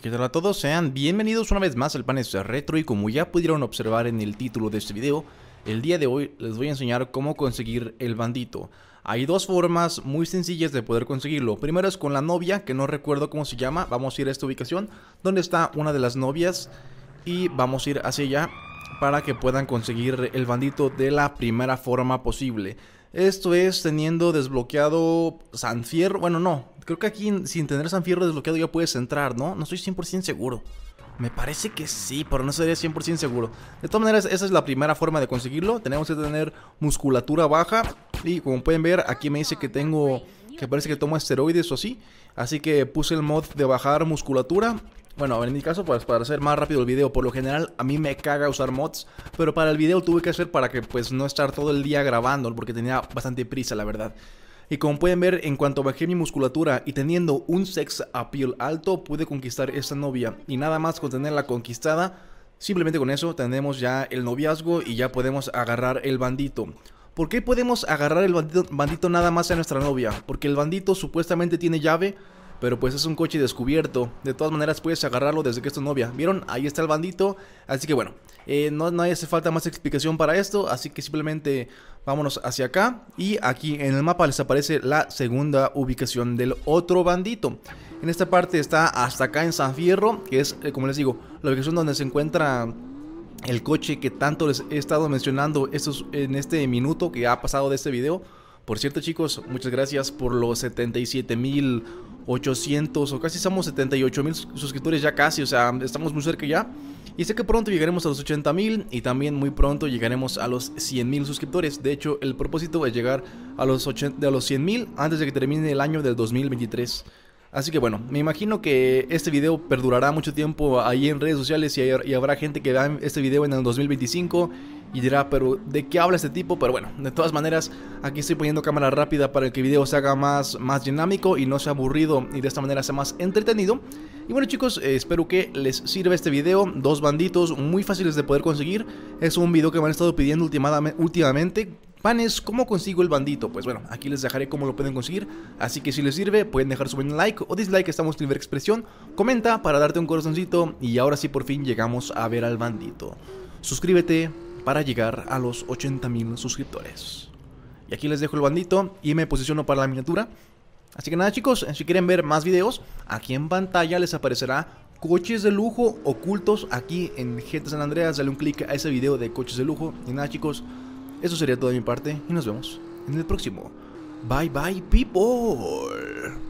qué tal a todos, sean bienvenidos una vez más al de Retro y como ya pudieron observar en el título de este video, el día de hoy les voy a enseñar cómo conseguir el bandito. Hay dos formas muy sencillas de poder conseguirlo. Primero es con la novia, que no recuerdo cómo se llama, vamos a ir a esta ubicación donde está una de las novias y vamos a ir hacia allá para que puedan conseguir el bandito de la primera forma posible. Esto es teniendo desbloqueado Sanfierro. Bueno, no. Creo que aquí sin tener San Fierro desbloqueado ya puedes entrar, ¿no? No estoy 100% seguro. Me parece que sí, pero no sería 100% seguro. De todas maneras, esa es la primera forma de conseguirlo. Tenemos que tener musculatura baja. Y como pueden ver, aquí me dice que tengo... Que parece que tomo esteroides o así. Así que puse el mod de bajar musculatura. Bueno, en mi caso, pues para hacer más rápido el video, por lo general a mí me caga usar mods, pero para el video tuve que hacer para que pues no estar todo el día grabando, porque tenía bastante prisa, la verdad. Y como pueden ver, en cuanto bajé mi musculatura y teniendo un sex appeal alto, pude conquistar esa novia. Y nada más con tenerla conquistada, simplemente con eso tenemos ya el noviazgo y ya podemos agarrar el bandito. ¿Por qué podemos agarrar el bandito, bandito nada más a nuestra novia? Porque el bandito supuestamente tiene llave, pero pues es un coche descubierto. De todas maneras puedes agarrarlo desde que es novia. ¿Vieron? Ahí está el bandito. Así que bueno, eh, no, no hace falta más explicación para esto. Así que simplemente vámonos hacia acá. Y aquí en el mapa les aparece la segunda ubicación del otro bandito. En esta parte está hasta acá en San Fierro. Que es, eh, como les digo, la ubicación donde se encuentra el coche que tanto les he estado mencionando estos, en este minuto que ha pasado de este video. Por cierto chicos, muchas gracias por los 77 mil 800 o casi estamos 78 mil suscriptores ya casi, o sea, estamos muy cerca ya. Y sé que pronto llegaremos a los 80 mil y también muy pronto llegaremos a los 100 mil suscriptores. De hecho, el propósito es llegar a los, 80, los 100 mil antes de que termine el año del 2023. Así que bueno, me imagino que este video perdurará mucho tiempo ahí en redes sociales y, habrá gente que vea este video en el 2025 y dirá, pero ¿de qué habla este tipo? Pero bueno, de todas maneras, aquí estoy poniendo cámara rápida para que el video se haga más, más dinámico y no sea aburrido y de esta manera sea más entretenido. Y bueno chicos, eh, espero que les sirva este video, dos banditos muy fáciles de poder conseguir, es un video que me han estado pidiendo últimamente Panes, ¿cómo consigo el bandito? Pues bueno, aquí les dejaré cómo lo pueden conseguir, así que si les sirve pueden dejar su buen like o dislike, estamos libre expresión, comenta para darte un corazoncito y ahora sí por fin llegamos a ver al bandito. Suscríbete para llegar a los 80.000 suscriptores. Y aquí les dejo el bandito y me posiciono para la miniatura. Así que nada chicos, si quieren ver más videos, aquí en pantalla les aparecerá coches de lujo ocultos aquí en Gente San Andreas. Dale un clic a ese video de coches de lujo. Y nada chicos, eso sería todo de mi parte y nos vemos en el próximo. Bye bye people.